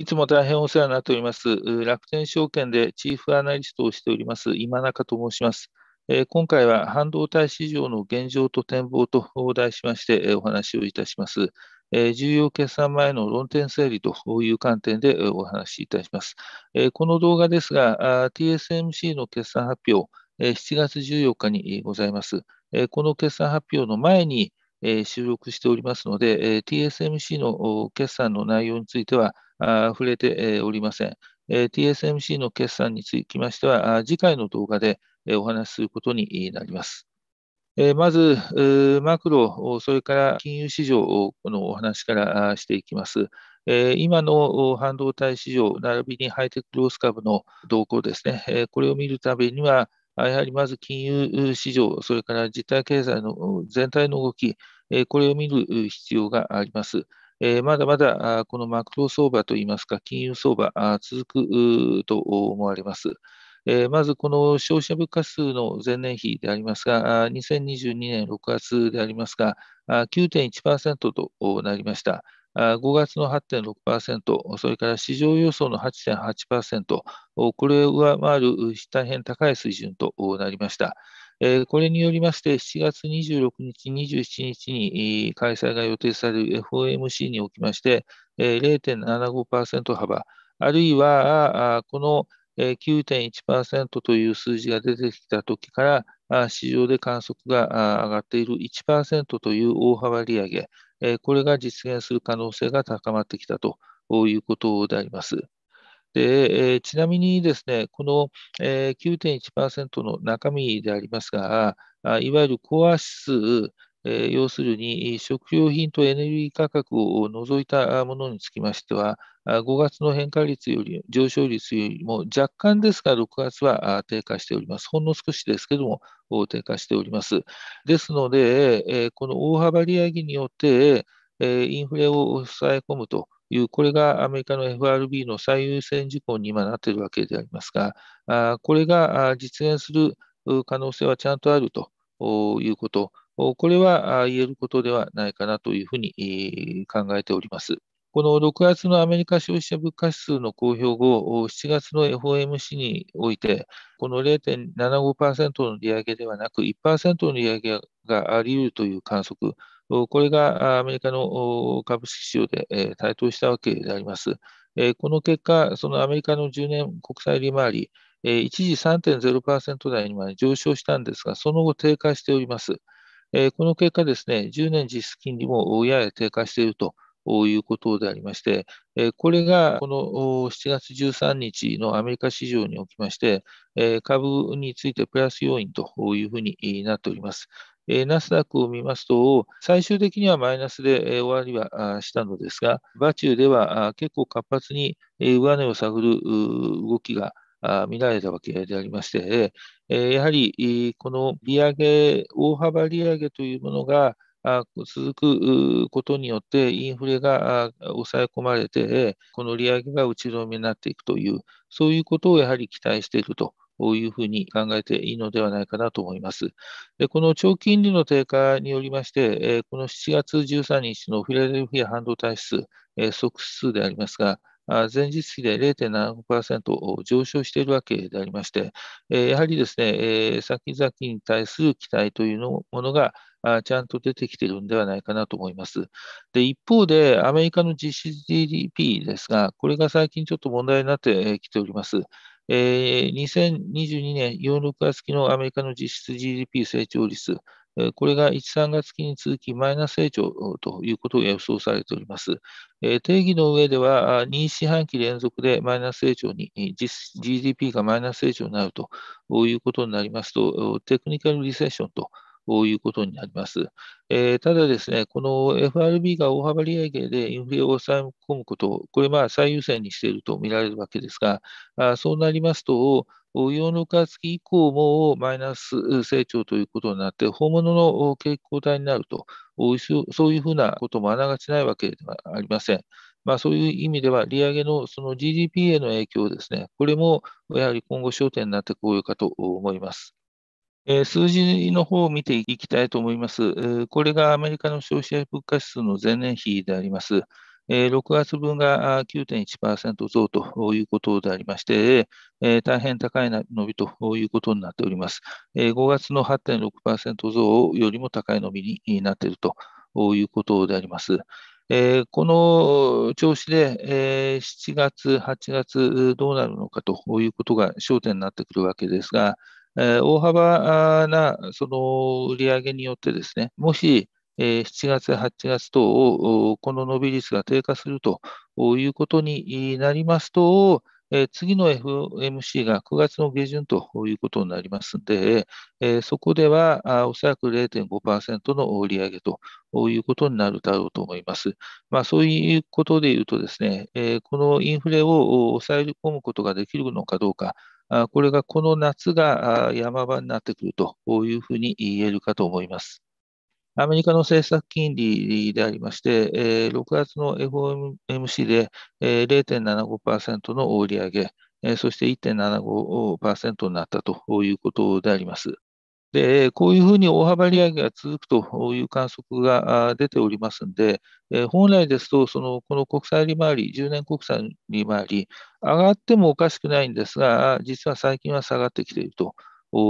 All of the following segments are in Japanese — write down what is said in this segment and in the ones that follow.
いつも大変お世話になっております。楽天証券でチーフアナリストをしております、今中と申します。今回は半導体市場の現状と展望と題しましてお話をいたします。重要決算前の論点整理という観点でお話しいたします。この動画ですが、TSMC の決算発表、7月14日にございます。この決算発表の前に、え収録しておりますので、え TSMC の決算の内容についてはあ触れて、えおりません。え TSMC の決算につきましては、あ次回の動画で、えお話しすることになります。えまず、マクロ、それから金融市場のお話からしていきます。今の半導体市場、並びにハイテクロース株の動向ですね、これを見るたびには、やはりまず金融市場、それから実体経済の全体の動き、これを見る必要があります。まだまだこのマクロ相場といいますか、金融相場、続くと思われます。まずこの消費者物価指数の前年比でありますが、2022年6月でありますが、9.1%となりました。5月の8.6%、それから市場予想の8.8%、これを上回る大変高い水準となりました。これによりまして、7月26日、27日に開催が予定される FOMC におきまして、0.75%幅、あるいはこの9.1%という数字が出てきたときから、市場で観測が上がっている1%という大幅利上げ、これが実現する可能性が高まってきたということであります。でちなみにですね、この9.1%の中身でありますが、いわゆるコア指数え要するに食料品とエネルギー価格を除いたものにつきましては、5月の変化率より上昇率よりも若干ですが、6月は低下しております。ほんの少しですけども、低下しております。ですので、えこの大幅利上げによって、えインフレを抑え込むという、これがアメリカの FRB の最優先事項に今なっているわけでありますが、あこれが実現する可能性はちゃんとあるということ。これは言えることではないかなというふうに考えております。この6月のアメリカ消費者物価指数の公表後、7月の FOMC において、この0.75%の利上げではなく、1%の利上げがあり得るという観測、これがアメリカの株式市場で台頭したわけであります。この結果、そのアメリカの10年国債利回り、一時3.0%台にまで上昇したんですが、その後低下しております。えこの結果ですね、10年実質金利もやや低下しているということでありまして、これがこの7月13日のアメリカ市場におきまして、株についてプラス要因というふうになっております。ナスダックを見ますと、最終的にはマイナスで終わりはしたのですが、バチューでは結構活発に上値を探る動きが見られたわけでありまして、やはりこの利上げ、大幅利上げというものが続くことによって、インフレが抑え込まれて、この利上げが打ち止めになっていくという、そういうことをやはり期待しているとこういうふうに考えていいのではないかなと思います。でこの長期金利の低下によりまして、この7月13日のフィラデルフィア半導体指数、即指数でありますが、前日比で0.75%上昇しているわけでありまして、やはりですね、先々に対する期待というものが、ちゃんと出てきているんではないかなと思います。で、一方で、アメリカの実質 GDP ですが、これが最近ちょっと問題になってきております。2022年4、6月期のアメリカの実質 GDP 成長率、これが1、3月期に続きマイナス成長ということが予想されております。定義の上では、2四半期連続でマイナス成長に、GDP がマイナス成長になるということになりますと、テクニカルリセッションということになります。えただですね、この FRB が大幅利上げでインフレを抑え込むこと、これまあ最優先にしていると見られるわけですが、あそうなりますと、4の月以降もマイナス成長ということになって、本物の景気後退になると、そういうふうなこともあながちないわけではありません。まあ、そういう意味では、利上げのその GDP への影響ですね、これもやはり今後焦点になってこようかと思います。数字の方を見ていきたいと思います。これがアメリカの消費者物価指数の前年比であります。えー、6月分が9.1%増ということでありまして、え大変高い伸びということになっております。えー、5月の8.6%増よりも高い伸びになっているということであります。えこの調子で、えー、7月、8月どうなるのかということが焦点になってくるわけですが、え大幅なその売り上げによってですね、もしえ7月、8月等、この伸び率が低下するということになりますと、え次の FMC が9月の下旬ということになりますので、えそこではおそらく0.5%の利上げということになるだろうと思います。まあ、そういうことでいうとですね、えこのインフレを抑え込むことができるのかどうか、あこれがこの夏が山場になってくるというふうに言えるかと思います。アメリカの政策金利でありまして、6月の FOMC で、0.75%の売り上げ、ー、そして1.75%になったということであります。で、こういうふうに大幅利上げが続くという観測が出ておりますので、本来ですと、そのこの国債利回り、10年国債利回り、上がってもおかしくないんですが、実は最近は下がってきていると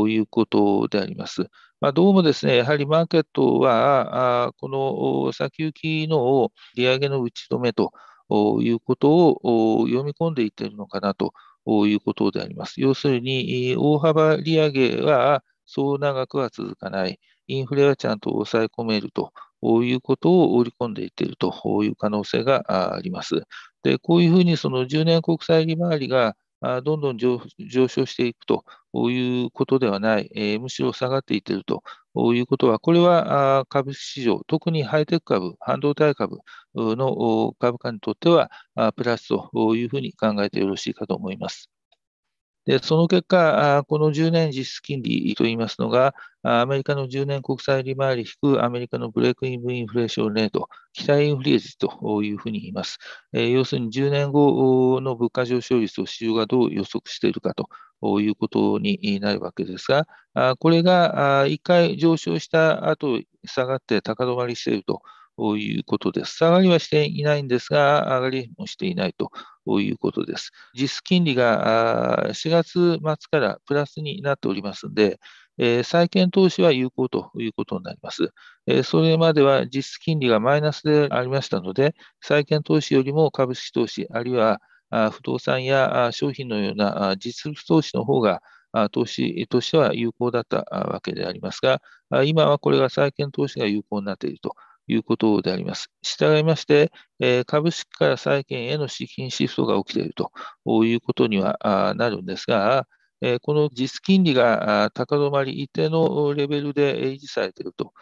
いうことであります。まあ、どうもですね、やはりマーケットは、あこの先行きの利上げの打ち止めということを読み込んでいっているのかなということであります。要するに、大幅利上げはそう長くは続かない、インフレはちゃんと抑え込めるということを織り込んでいっているという可能性があります。でこういうふうにその10年国債利回りがどんどん上昇していくということではない、えー、むしろ下がっていっているということは、これは株式市場、特にハイテク株、半導体株の株価にとってはプラスというふうに考えてよろしいかと思います。でその結果、この10年実質金利といいますのが、アメリカの10年国債利回り引くアメリカのブレイクインブインフレーションレート、期待インフレー率というふうに言います。え要するに10年後の物価上昇率を市場がどう予測しているかということになるわけですが、これが1回上昇した後下がって高止まりしていると。いうことです。下がりはしていないんですが、上がりもしていないということです。実質金利が4月末からプラスになっておりますので、え債券投資は有効ということになります。えそれまでは実質金利がマイナスでありましたので、債券投資よりも株式投資、あるいは不動産や商品のような実物投資の方が投資としては有効だったわけでありますが、今はこれが債券投資が有効になっているということであります。従いまして、え株式から債券への資金シフトが起きているということにはなるんですが、えこの実金利が高止まり一定のレベルで維持されていると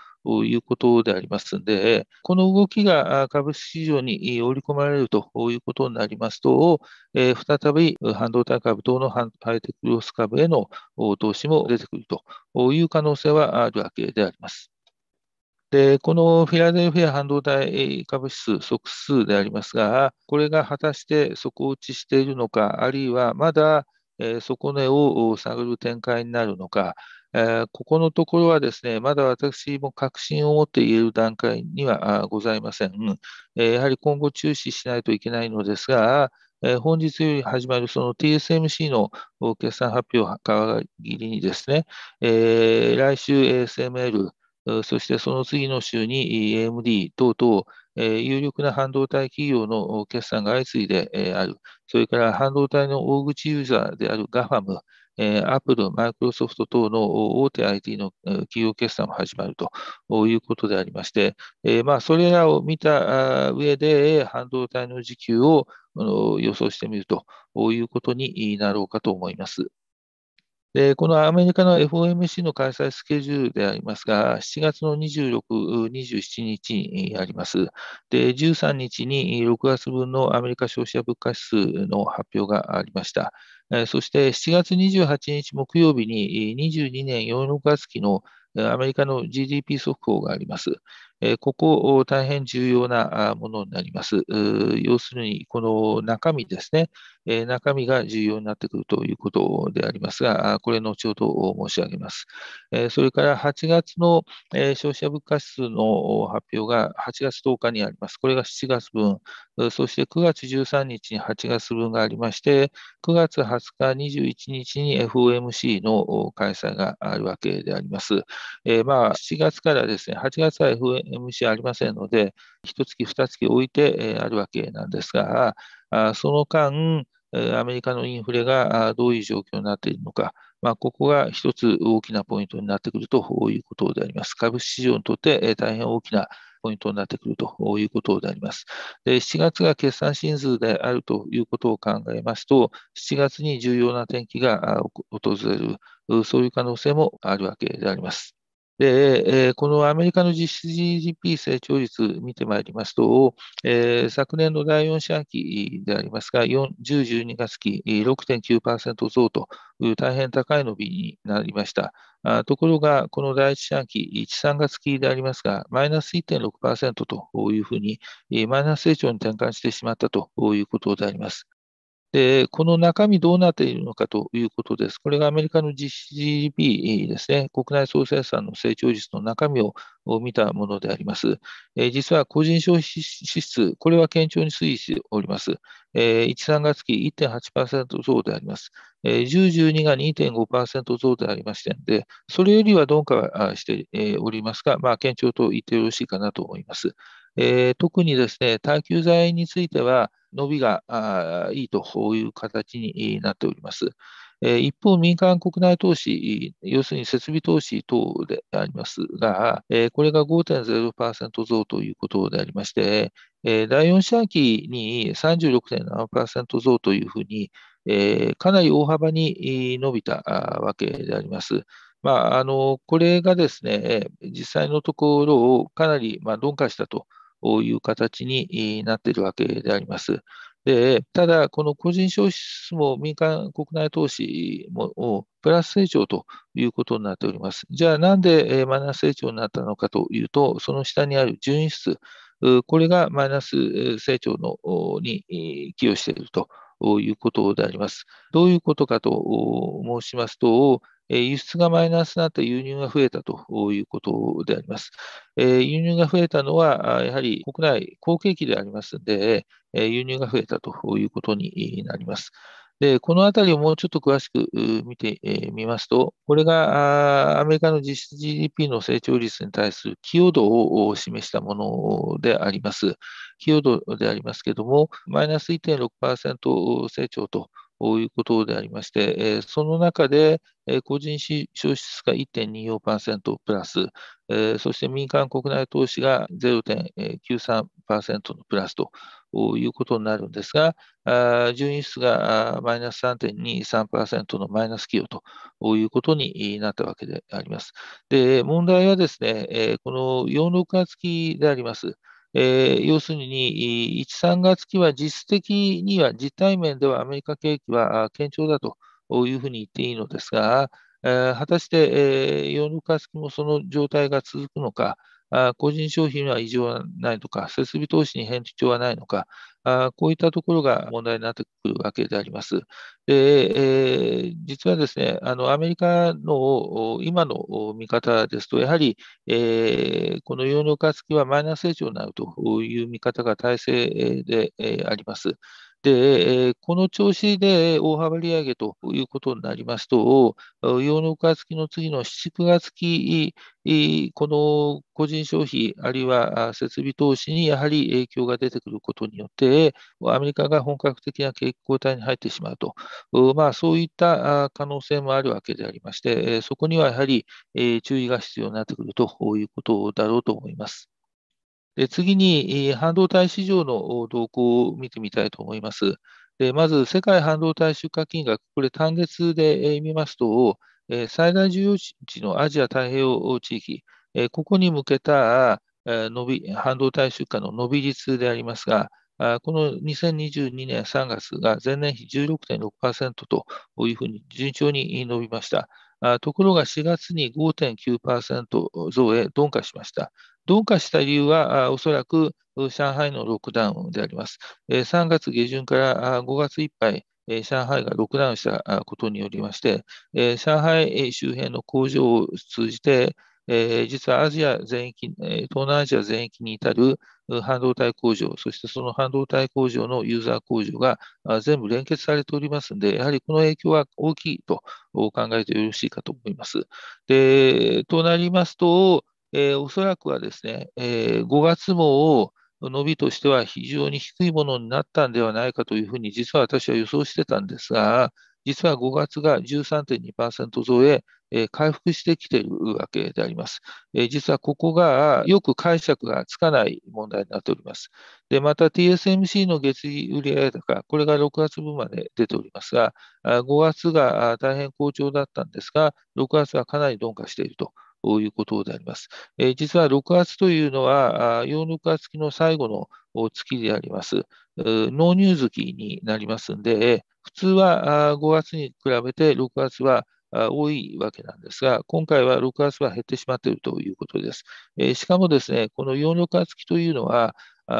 いうことでありますので、この動きが株式市場に織り込まれるということになりますと、え再び半導体株等のハイテクロス株への投資も出てくるという可能性はあるわけであります。で、このフィラデルフィア半導体株指数、即数でありますが、これが果たして底打ちしているのか、あるいはまだ底根を探る展開になるのか、ここのところはですね、まだ私も確信を持って言える段階にはございません。やはり今後注視しないといけないのですが、本日より始まるその TSMC の決算発表を皮切りにですね、来週 ASML、そしてその次の週に AMD 等々、有力な半導体企業の決算が相次いである、それから半導体の大口ユーザーである GAFAM、Apple、m i マイクロソフト等の大手 IT の企業決算も始まるということでありまして、まあ、それらを見た上で、半導体の時給を予想してみるということになろうかと思います。でこのアメリカの FOMC の開催スケジュールでありますが、7月の26、27日にあります。で、13日に6月分のアメリカ消費者物価指数の発表がありました。そして7月28日木曜日に22年4月期のアメリカの GDP 速報があります。ここ、大変重要なものになります。要するに、この中身ですね、え中身が重要になってくるということでありますが、これ後ほど申し上げます。えそれから8月の、え消費者物価指数の発表が8月10日にあります。これが7月分、そして9月13日に8月分がありまして、9月20日、21日に FOMC の開催があるわけであります。えー、まあ7月からですね、8月は FOMC ありませんので、1月、2月置いてあるわけなんですが、その間、アメリカのインフレがどういう状況になっているのか、まあ、ここが一つ大きなポイントになってくるということであります。株式市場にとって大変大きなポイントになってくるということであります。で7月が決算シ数であるということを考えますと、7月に重要な天気が訪れる、そういう可能性もあるわけであります。で、このアメリカの実質 GDP 成長率見てまいりますと、昨年の第4四半期でありますが、10、12月期6.9%増という大変高い伸びになりました。ところが、この第1四半期、1、3月期でありますが、マイナス1.6%というふうに、マイナス成長に転換してしまったということであります。で、この中身どうなっているのかということです。これがアメリカの GDP ですね、国内総生産の成長率の中身を見たものであります。え実は個人消費支出、これは堅調に推移しております。え1、3月期1.8%増であります。え10、12が2.5%増でありましてで、それよりは鈍化しておりますが、まあ、堅調と言ってよろしいかなと思います。え特にですね、耐久財については、伸びがいいという形になっております。一方、民間国内投資、要するに設備投資等でありますが、これが5.0%増ということでありまして、第4四半期に36.7%増というふうに、かなり大幅に伸びたわけであります。まあ、あのこれがですね、実際のところをかなりまあ鈍化したと。いう形になっているわけであります。でただ、この個人消費も民間国内投資もプラス成長ということになっております。じゃあ、なんでマイナス成長になったのかというと、その下にある純位数、これがマイナス成長のに寄与しているということであります。どういうことかと申しますと、輸出がマイナスになって輸入が増えたということであります。輸入が増えたのは、やはり国内好景気でありますので、輸入が増えたということになります。で、このあたりをもうちょっと詳しく見てみますと、これがアメリカの実質 GDP の成長率に対する寄与度を示したものであります。寄与度でありますけれども、マイナス1.6%成長ということでありまして、えー、その中で、えー、個人消費支出が1.24%プラス、えー、そして民間国内投資が0.93%のプラスということになるんですが、あ純輸出がマイナス3.23%のマイナス寄与ということになったわけであります。で問題はですね、えこの4、6月期であります。えー、要するに、1、3月期は実質的には、実体面ではアメリカ景気は堅調だというふうに言っていいのですが、えー、果たして、えー、4、6月期もその状態が続くのか、個人消費には異常はないのか、設備投資に変調はないのか、あこういったところが問題になってくるわけであります。でえー、実はですね、あのアメリカの今の見方ですと、やはり、えー、この養老化付きはマイナス成長になるという見方が大勢で、えあります。で、この調子で大幅利上げということになりますと、4の月期の次の7、9月期、この個人消費、あるいは設備投資にやはり影響が出てくることによって、アメリカが本格的な景気後退に入ってしまうと、まあ、そういった可能性もあるわけでありまして、そこにはやはり注意が必要になってくるということだろうと思います。次に、半導体市場の動向を見てみたいと思います。でまず、世界半導体出荷金額、これ単月で見ますと、最大重要地のアジア太平洋地域、ここに向けた伸び半導体出荷の伸び率でありますが、この2022年3月が前年比16.6%というふうに順調に伸びました。ところが4月に5.9%増へ鈍化しました。鈍化した理由は、おそらく上海のロックダウンであります。3月下旬から5月いっぱい、上海がロックダウンしたことによりまして、上海周辺の工場を通じて、実はアジア全域、東南アジア全域に至る半導体工場、そしてその半導体工場のユーザー工場が全部連結されておりますので、やはりこの影響は大きいと考えてよろしいかと思います。で、となりますと、えー、おそらくはですね、えー、5月号を伸びとしては非常に低いものになったんではないかというふうに、実は私は予想してたんですが、実は5月が13.2%増へ、えー、回復してきているわけであります、えー。実はここがよく解釈がつかない問題になっております。で、また TSMC の月次売上高、これが6月分まで出ておりますが、5月が大変好調だったんですが、6月はかなり鈍化していると。いうことであります。えー、実は6月というのは、4、6月期の最後の月であります。納入月になりますんで、普通は5月に比べて6月は多いわけなんですが、今回は6月は減ってしまっているということです。えしかもですね、この4、6月期というのは、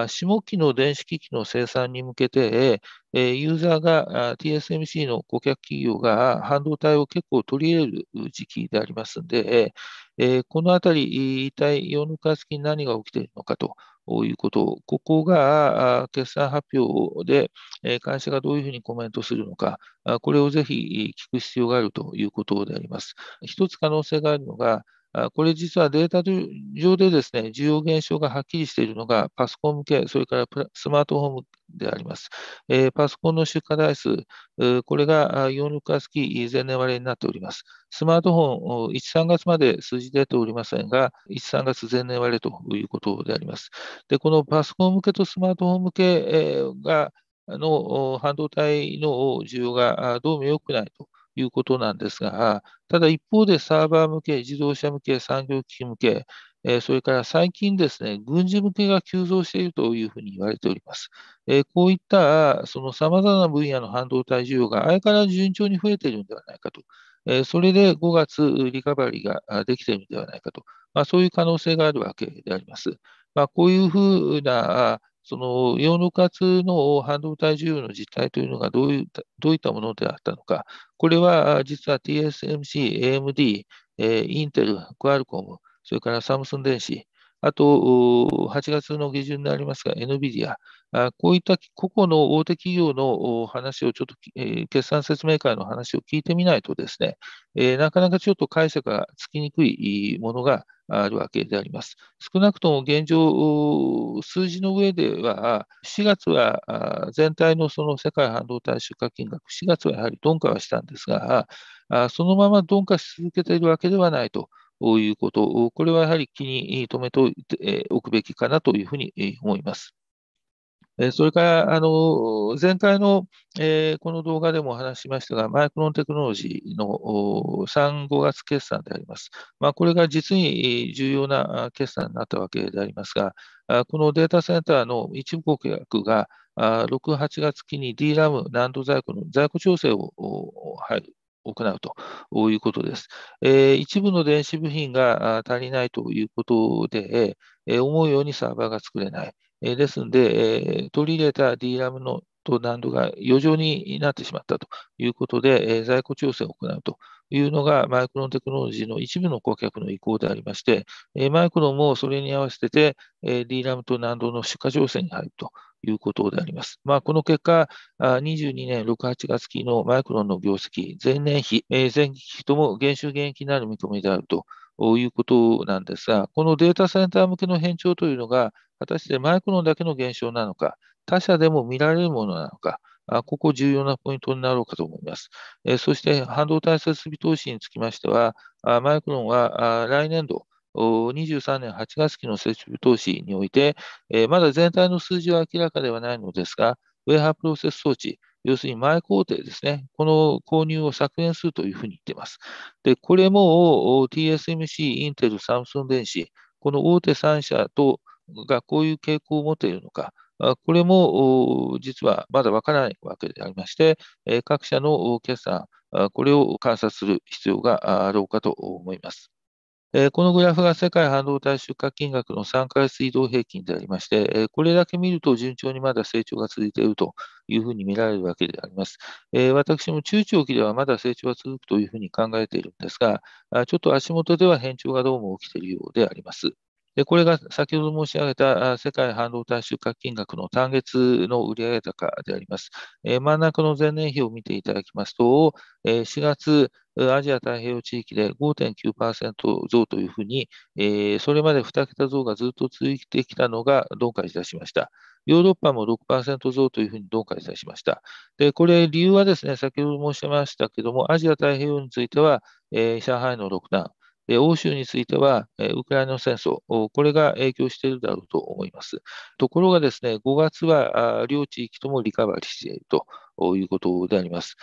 下期の電子機器の生産に向けて、ユーザーが TSMC の顧客企業が半導体を結構取り入れる時期でありますので、このあたり、一体4の化に何が起きているのかということ、ここが決算発表で会社がどういうふうにコメントするのか、これをぜひ聞く必要があるということであります。一つ可能性があるのが、これ実はデータ上でですね、需要減少がはっきりしているのが、パソコン向け、それからスマートフォンであります。えー、パソコンの出荷台数、これが46月期前年割れになっております。スマートフォン、1、3月まで数字出ておりませんが、1、3月前年割れということであります。で、このパソコン向けとスマートフォン向けが、の半導体の需要がどうも良くないと。いうことなんですが、ただ一方でサーバー向け、自動車向け、産業機器向け、えそれから最近ですね、軍事向けが急増しているというふうに言われております。えこういったその様々な分野の半導体需要があれから順調に増えているのではないかと。えそれで5月リカバリーができているのではないかと。まあ、そういう可能性があるわけであります。まあ、こういうふうなその洋の活の半導体需要の実態というのがどういうどういったものであったのか、これは実は TSMC、AMD、インテル、クアルコム、それからサムスン電子、あと8月の下旬になりますが、NVIDIA、こういった個々の大手企業の話をちょっと、え決算説明会の話を聞いてみないとですね、えなかなかちょっと解釈がつきにくいものがあるわけであります。少なくとも現状、数字の上では、4月は全体のその世界半導体出荷金額、4月はやはり鈍化はしたんですが、そのまま鈍化し続けているわけではないと。いうこと、これはやはり気に留めておくべきかなというふうに思います。それから、あの、前回の、えー、この動画でも話しましたが、マイクロンテクノロジーの3、5月決算であります。まあ、これが実に重要な決算になったわけでありますが、このデータセンターの一部顧客が、6、8月期に DRAM 難度在庫の在庫調整を行うということです。え一部の電子部品が足りないということで、え思うようにサーバーが作れない。えー、ですので、えー、取り入れた DRAM のと難度が余剰になってしまったということで、えー、在庫調整を行うというのがマイクロンテクノロジーの一部の顧客の意向でありまして、えー、マイクロンもそれに合わせて、えー、DRAM と難度の出荷調整に入るということであります。まあ、この結果、22年6、8月期のマイクロンの業績、前年比、前期比とも減収減益になる見込みであるとということなんですが、このデータセンター向けの変調というのが、果たしてマイクロンだけの現象なのか、他社でも見られるものなのか、ここ重要なポイントになろうかと思います。そして、半導体設備投資につきましては、マイクロンは来年度、23年8月期の設備投資において、まだ全体の数字は明らかではないのですが、ウェハープロセス装置、要するに前工程ですね、この購入を削減するというふうに言っています。で、これも TSMC、インテル、サムスン電子、この大手3社とがこういう傾向を持っているのか、これも実はまだわからないわけでありまして、各社の決算、これを観察する必要があろうかと思います。このグラフが世界半導体出荷金額の3ヶ月移動平均でありまして、これだけ見ると順調にまだ成長が続いているというふうに見られるわけであります。私も中長期ではまだ成長は続くというふうに考えているんですが、ちょっと足元では変調がどうも起きているようであります。で、これが先ほど申し上げた世界半導体出荷金額の単月の売上高であります。え真ん中の前年比を見ていただきますと、え4月、アジア太平洋地域で5.9%増というふうに、えそれまで2桁増がずっと続いてきたのが鈍化いたしました。ヨーロッパも6%増というふうに鈍化いたしました。で、これ、理由はですね、先ほど申しましたけども、アジア太平洋については、えー、上海の6段。欧州については、ウクライナの戦争、これが影響しているだろうと思います。ところがですね、5月は両地域ともリカバリーしているということであります。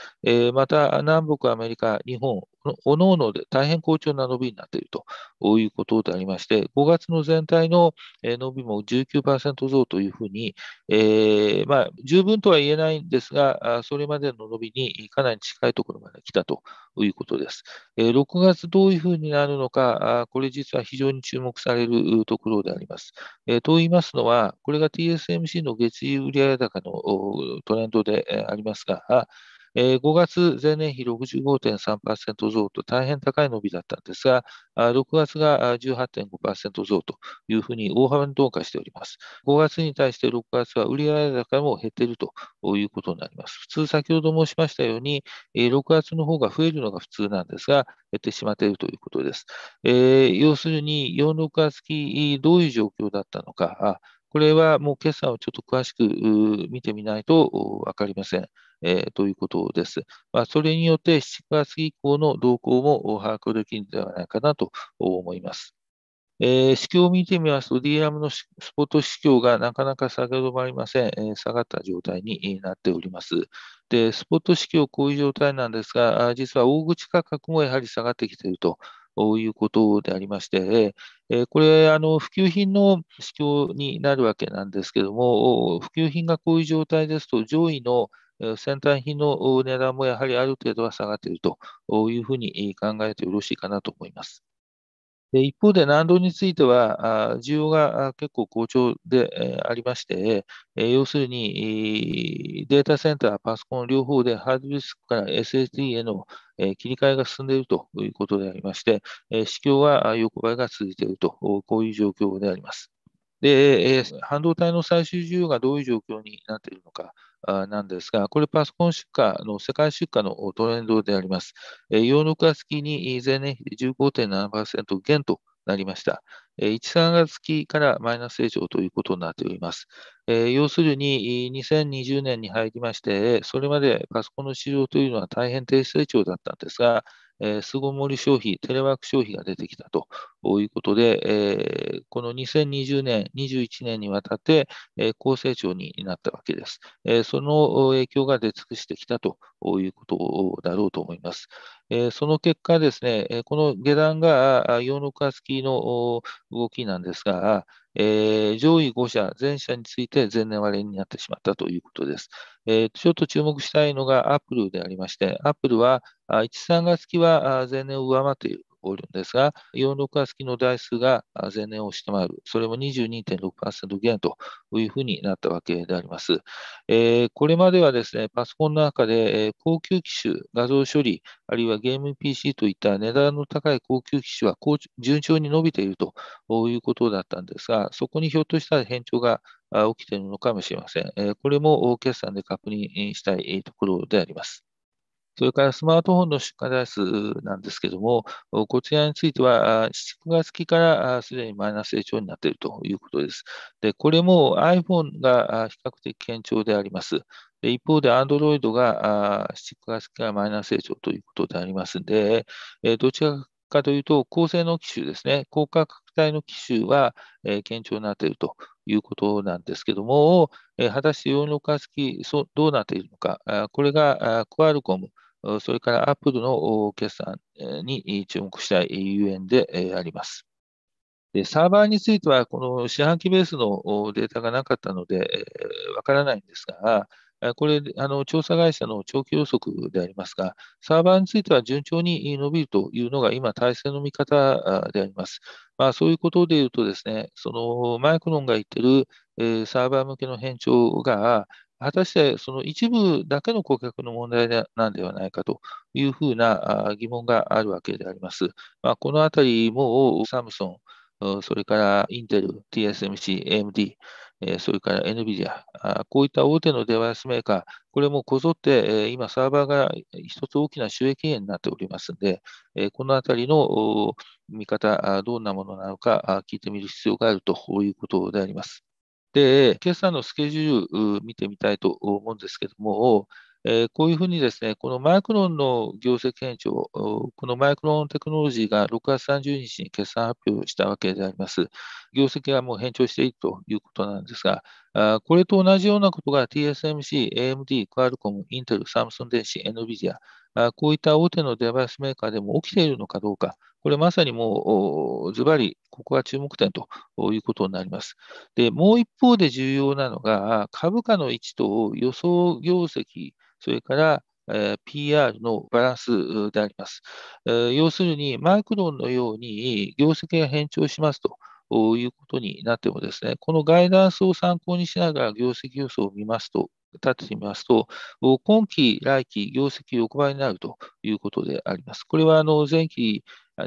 また、南北アメリカ、日本、おのおので大変好調な伸びになっているということでありまして、5月の全体の伸びも19%増というふうに、えー、まあ、十分とは言えないんですが、それまでの伸びにかなり近いところまで来たとということです。6月どういうふうになるのか、これ実は非常に注目されるところであります。と言いますのは、これが TSMC の月次売上高のトレンドでありますが、えー、5月前年比65.3%増と大変高い伸びだったんですが、6月が18.5%増というふうに大幅に鈍化しております。5月に対して6月は売上高も減っているということになります。普通、先ほど申しましたように、6月の方が増えるのが普通なんですが、減ってしまっているということです。えー、要するに、4、6月期、どういう状況だったのか、これはもう決算をちょっと詳しく見てみないと分かりません。えー、ということです。まあ、それによって7月以降の動向も把握できるのではないかなと思います。えー、市況を見てみますと、DRAM のスポット市況がなかなか下げ止まりません、えー、下がった状態になっております。で、スポット市況、こういう状態なんですが、実は大口価格もやはり下がってきていると。いうことでありまして、えー、これ、あの普及品の市況になるわけなんですけども、普及品がこういう状態ですと、上位の先端品の値段もやはりある程度は下がっているというふうに考えてよろしいかなと思います。一方で難度については、需要が結構好調でありまして、要するにデータセンター、パソコン両方でハードディスクから SSD への切り替えが進んでいるということでありまして、市況は横ばいが続いていると、こういう状況であります。で、半導体の最終需要がどういう状況になっているのか、なんですが、これパソコン出荷の世界出荷のトレンドであります。ヨーロッパに前年比15.7%減となりました。1、3月期からマイナス成長ということになっております。要するに、2020年に入りまして、それまでパソコンの市場というのは大変低成長だったんですが、えー、巣ごもり消費、テレワーク消費が出てきたということで、えー、この2020年、21年にわたって、えー、高成長になったわけです。えその影響が出尽くしてきたということだろうと思います。えその結果ですね、この下段がヨーロッパ付きの動きなんですが、えー、上位5社、全社について前年割れになってしまったということです。えー、ちょっと注目したいのがアップルでありまして、アップルは1、3月期は前年を上回っている。おるんですが、46月期の台数が前年を下回る、それも22.6%減というふうになったわけであります。えー、これまではですね、パソコンの中で、え高級機種、画像処理、あるいはゲーム PC といった値段の高い高級機種は順調に伸びているということだったんですが、そこにひょっとしたら変調が起きているのかもしれません。これも決算で確認したいところであります。それからスマートフォンの出荷台数なんですけども、こちらについては、7月期からすでにマイナス成長になっているということです。で、これも iPhone が比較的堅調であります。で一方で、Android が7月期からマイナス成長ということでありますので、どちらかというと、高性能機種ですね、高価格帯の機種は堅調になっているということなんですけども、果たして46月期、どうなっているのか、これがクアルコム。それからアップルの決算に注目したいゆえんであります。サーバーについては、この四半期ベースのデータがなかったので、わからないんですが、これ、あの調査会社の長期予測でありますが、サーバーについては順調に伸びるというのが今、体制の見方であります。まあ、そういうことでいうとですね、そのマイクロンが言ってるサーバー向けの変調が、果たしてその一部だけの顧客の問題なんではないかというふうな疑問があるわけであります。まあ、このあたりもサムソン、それからインテル、TSMC、AMD、それから NVIDIA、こういった大手のデバイスメーカー、これもこぞって今、サーバーが一つ大きな収益源になっておりますので、このあたりの見方、どんなものなのか聞いてみる必要があるということであります。で、決算のスケジュール見てみたいと思うんですけども、えー、こういうふうにですね、このマイクロンの業績変調、このマイクロンテクノロジーが6月30日に決算発表したわけであります。業績がもう変調しているということなんですが、あこれと同じようなことが TSMC、AMD、クアルコム、インテル、サムスン電子、NVIDIA、こういった大手のデバイスメーカーでも起きているのかどうか、これまさにもうズバリ、ここが注目点ということになります。で、もう一方で重要なのが、株価の位置と予想業績、それから PR のバランスであります。要するに、マイクロンのように業績が変調しますと。いうことになってもですね、このガイダンスを参考にしながら業績予想を見ますと立ってみますと、今期、来期、業績横ばいになるということであります。これはあの前期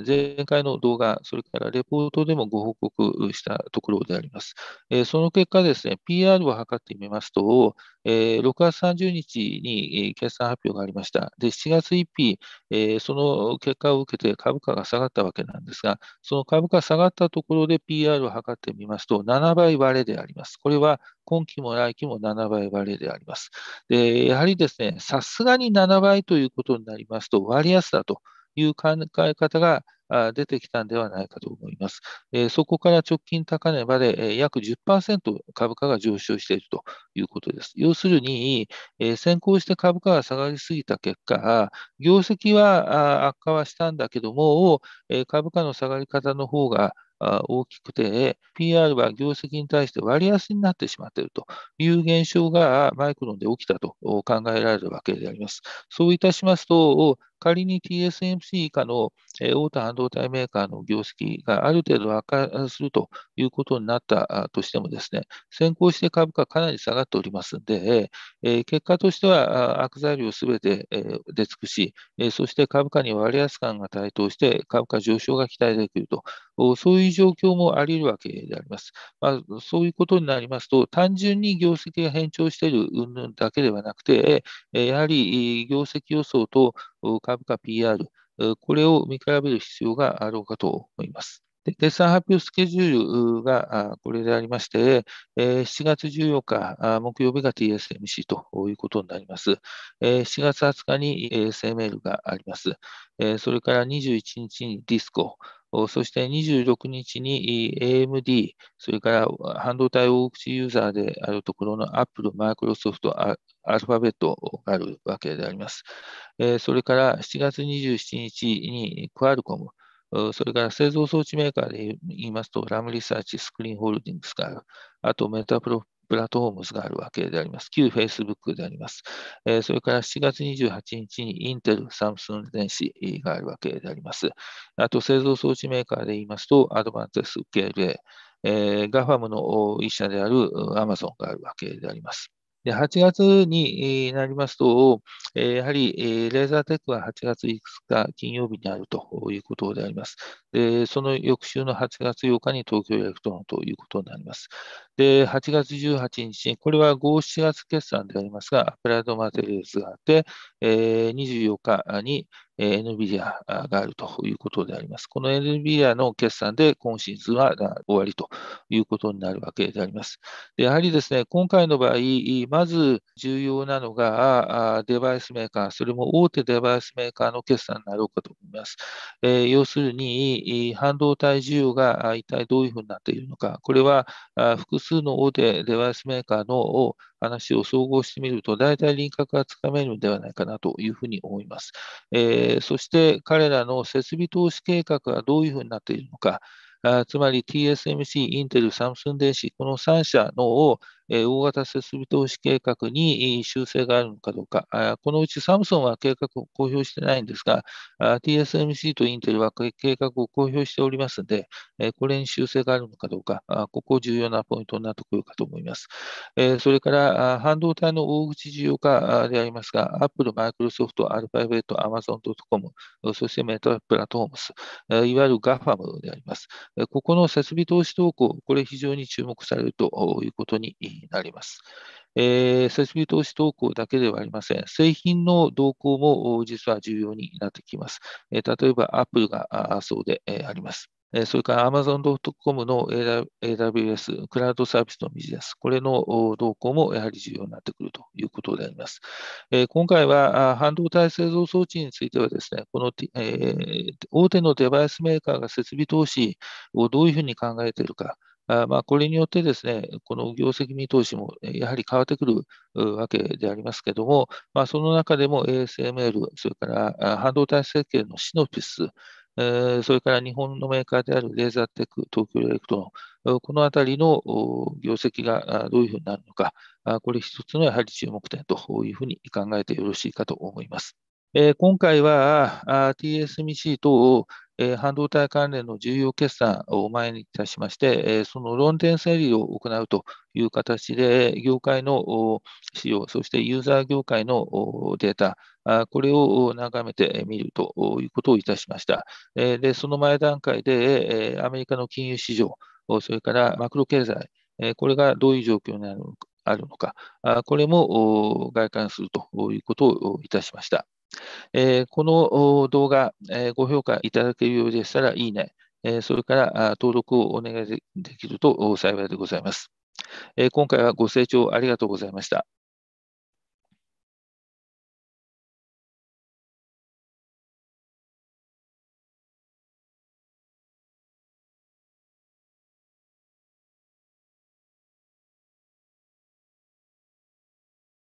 前回の動画、それからレポートでもご報告したところであります。その結果ですね、PR を測ってみますと、6月30日に決算発表がありました。で、7月1日、その結果を受けて株価が下がったわけなんですが、その株価下がったところで PR を測ってみますと、7倍割れであります。これは今期も来期も7倍割れであります。で、やはりですね、さすがに7倍ということになりますと、割安だと。いう考え方が出てきたんではないかと思います。そこから直近高値まで約10%株価が上昇しているということです。要するに、先行して株価が下がりすぎた結果、業績は悪化はしたんだけども、株価の下がり方の方が大きくて、PR は業績に対して割安になってしまっているという現象がマイクロンで起きたと考えられるわけであります。そういたしますと、仮に TSMC 以下の大手半導体メーカーの業績がある程度悪化するということになったとしてもですね、先行して株価かなり下がっておりますので、結果としては悪材料すべて出尽くし、そして株価に割安感が台頭して株価上昇が期待できると、そういう状況もあり得るわけであります。まあ、そういうことになりますと、単純に業績が変調しているだけではなくて、やはり業績予想と株価 PR、これを見比べる必要があろうかと思います。決算発表スケジュールがこれでありまして、7月14日、木曜日が TSMC ということになります。7月20日に ASML があります。それから21日にディスコ、そして26日に AMD、それから半導体大口ユーザーであるところのアップル、マイクロソフト、アルファベットがあるわけであります。それから7月27日にクアルコム、それから製造装置メーカーで言いますと、ラムリサーチ、スクリーンホールディングスがある。あと、メタプロプラットフォームズがあるわけであります。旧 Facebook であります。えー、それから7月28日にインテル、サムスン電子があるわけであります。あと、製造装置メーカーで言いますと、アドバンテス KLA、ガファムの一社であるアマゾンがあるわけであります。で8月になりますと、やはりレーザーテックは8月5日金曜日にあるということであります。でその翌週の8月8日に東京エレクトロンということになります。で、8月18日これは5、7月決算でありますが、アプライドマテリアルズがあって、えー、24日に、えー、NVIDIA があるということであります。この NVIDIA の決算で今シーズンは終わりということになるわけであります。でやはりですね、今回の場合、まず重要なのがデバイスメーカー、それも大手デバイスメーカーの決算になろうかと思います。えー、要するに、半導体需要が一体どういうふうになっているのか、これは複数数の大手デバイスメーカーの話を総合してみると、大体輪郭がつかめるのではないかなというふうに思います。えー、そして彼らの設備投資計画はどういうふうになっているのか、あつまり TSMC、インテル、サムスン電子、この3社のを大型設備投資計画に修正があるのかどうか、このうちサムソンは計画を公表してないんですが、TSMC とインテルは計画を公表しておりますので、これに修正があるのかどうか、ここ重要なポイントになってくるかと思います。それから、半導体の大口需要化でありますが、Apple、Microsoft、アルファベット、Amazon.com、そしてメタプラットフォームス、いわゆる GAFAM であります。ここの設備投資動向、これ非常に注目されるということにになります。えー、設備投資動向だけではありません。製品の動向も実は重要になってきます。えー、例えば、アップルがそうであります。それから Amazon.com の AWS、クラウドサービスのビジネス、これの動向もやはり重要になってくるということであります。今回は半導体製造装置についてはですね、この、えー、大手のデバイスメーカーが設備投資をどういうふうに考えているか、まあ、これによってですね、この業績見通しもやはり変わってくるわけでありますけども、まあ、その中でも ASML、それから半導体設計のシノピス、それから日本のメーカーであるレーザーテック、東京エレクトロン、このあたりの業績がどういうふうになるのか、これ一つのやはり注目点というふうに考えてよろしいかと思います。今回は TSMC 等をえ半導体関連の重要決算を前にいたしまして、えその論点整理を行うという形で、業界の資料、そしてユーザー業界のデータ、これを眺めてみるということをいたしました。でその前段階で、アメリカの金融市場、それからマクロ経済、これがどういう状況にあるのか、これも外観するということをいたしました。えー、この動画、えー、ご評価いただけるようでしたら、いいね、えー、それから登録をお願いできると幸いでございます。え今回はご清聴ありがとうございました。